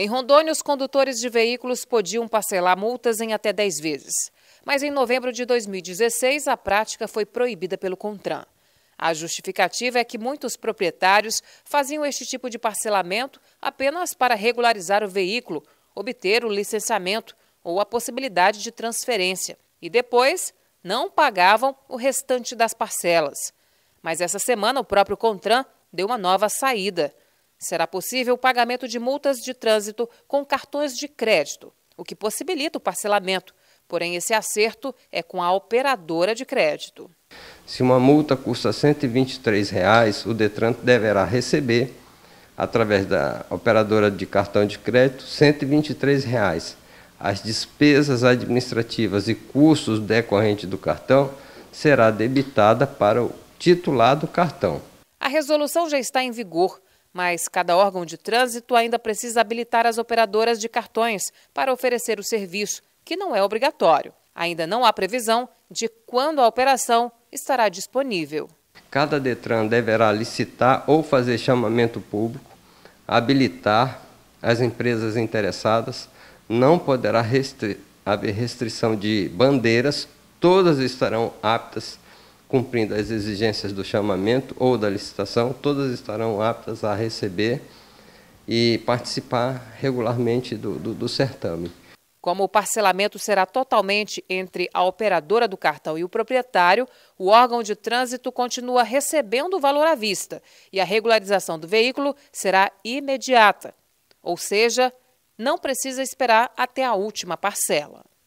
Em Rondônia, os condutores de veículos podiam parcelar multas em até 10 vezes. Mas em novembro de 2016, a prática foi proibida pelo CONTRAN. A justificativa é que muitos proprietários faziam este tipo de parcelamento apenas para regularizar o veículo, obter o licenciamento ou a possibilidade de transferência e depois não pagavam o restante das parcelas. Mas essa semana o próprio Contran deu uma nova saída. Será possível o pagamento de multas de trânsito com cartões de crédito, o que possibilita o parcelamento. Porém, esse acerto é com a operadora de crédito. Se uma multa custa R$ 123,00, o Detran deverá receber, através da operadora de cartão de crédito, R$ 123,00. As despesas administrativas e custos decorrentes do cartão será debitada para o titular do cartão. A resolução já está em vigor mas cada órgão de trânsito ainda precisa habilitar as operadoras de cartões para oferecer o serviço, que não é obrigatório. Ainda não há previsão de quando a operação estará disponível. Cada Detran deverá licitar ou fazer chamamento público, habilitar as empresas interessadas, não poderá restri haver restrição de bandeiras, todas estarão aptas cumprindo as exigências do chamamento ou da licitação, todas estarão aptas a receber e participar regularmente do, do, do certame. Como o parcelamento será totalmente entre a operadora do cartão e o proprietário, o órgão de trânsito continua recebendo o valor à vista e a regularização do veículo será imediata, ou seja, não precisa esperar até a última parcela.